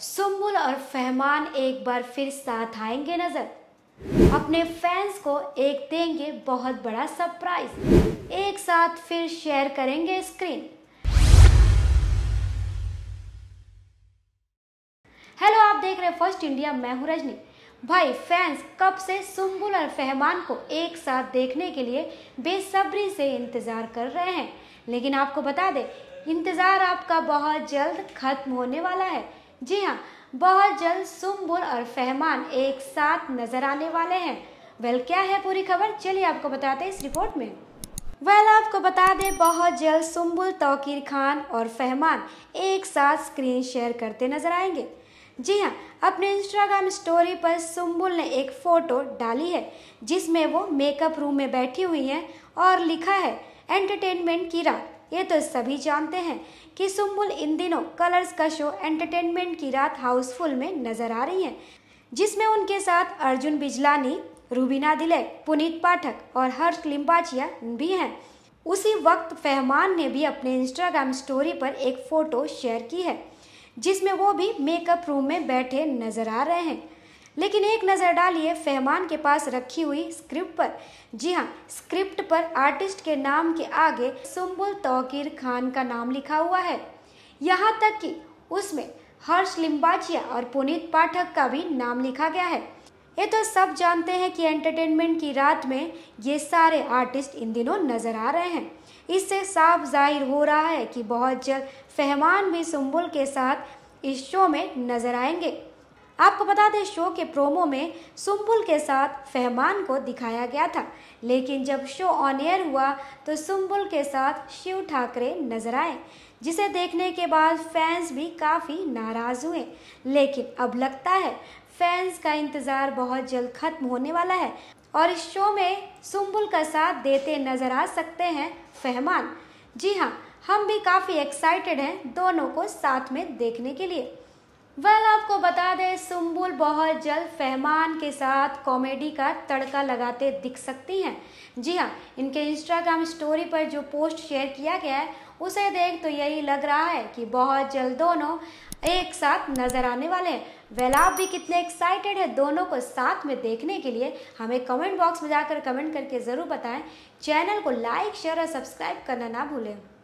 सुम्बुल और फहमान एक बार फिर साथ आएंगे नजर अपने फैंस को एक देंगे बहुत बड़ा सरप्राइज एक साथ फिर शेयर करेंगे स्क्रीन हेलो आप देख रहे हैं फर्स्ट इंडिया मैं हूं रजनी भाई फैंस कब से सुम्बुल और फहमान को एक साथ देखने के लिए बेसब्री से इंतज़ार कर रहे हैं लेकिन आपको बता दें इंतज़ार आपका बहुत जल्द खत्म होने वाला है जी हाँ बहुत जल्द सुमबुल और फहमान एक साथ नजर आने वाले हैं वेल क्या है पूरी खबर चलिए आपको बताते हैं इस रिपोर्ट में वेल आपको बता दें बहुत जल्द सुम्बुल तौकीर खान और फहमान एक साथ स्क्रीन शेयर करते नजर आएंगे जी हाँ अपने इंस्टाग्राम स्टोरी पर सुम्बुल ने एक फ़ोटो डाली है जिसमें वो मेकअप रूम में बैठी हुई हैं और लिखा है एंटरटेनमेंट की रात ये तो सभी जानते हैं कि सुम्बुल इन दिनों कलर्स का शो एंटरटेनमेंट की रात हाउसफुल में नजर आ रही हैं जिसमें उनके साथ अर्जुन बिजलानी रूबीना दिले पुनीत पाठक और हर्ष लिम्बाचिया भी हैं उसी वक्त फहमान ने भी अपने इंस्टाग्राम स्टोरी पर एक फ़ोटो शेयर की है जिसमें वो भी मेकअप रूम में बैठे नजर आ रहे हैं लेकिन एक नज़र डालिए फहमान के पास रखी हुई स्क्रिप्ट पर जी हाँ स्क्रिप्ट पर आर्टिस्ट के नाम के आगे सुम्बुल तोकीर खान का नाम लिखा हुआ है यहाँ तक कि उसमें हर्ष लिम्बाचिया और पुनीत पाठक का भी नाम लिखा गया है ये तो सब जानते हैं कि एंटरटेनमेंट की रात में ये सारे आर्टिस्ट इन दिनों नज़र आ रहे हैं इससे साफ जाहिर हो रहा है कि बहुत जल्द फहमान भी सुम्बुल के साथ इस शो में नज़र आएंगे आपको बता दें शो के प्रोमो में सुम्बुल के साथ फहमान को दिखाया गया था लेकिन जब शो ऑन एयर हुआ तो सुम्बुल के साथ शिव ठाकरे नजर आए जिसे देखने के बाद फैंस भी काफ़ी नाराज़ हुए लेकिन अब लगता है फैंस का इंतज़ार बहुत जल्द खत्म होने वाला है और इस शो में सुम्बुल का साथ देते नजर आ सकते हैं फहमान जी हाँ हम भी काफ़ी एक्साइटेड हैं दोनों को साथ में देखने के लिए वेल आपको बता दें सुम्बुल बहुत जल्द फहमान के साथ कॉमेडी का तड़का लगाते दिख सकती हैं जी हाँ इनके इंस्टाग्राम स्टोरी पर जो पोस्ट शेयर किया गया है उसे देख तो यही लग रहा है कि बहुत जल्द दोनों एक साथ नजर आने वाले हैं वेल आप भी कितने एक्साइटेड हैं दोनों को साथ में देखने के लिए हमें कमेंट बॉक्स में जाकर कमेंट करके ज़रूर बताएं चैनल को लाइक शेयर और सब्सक्राइब करना ना भूलें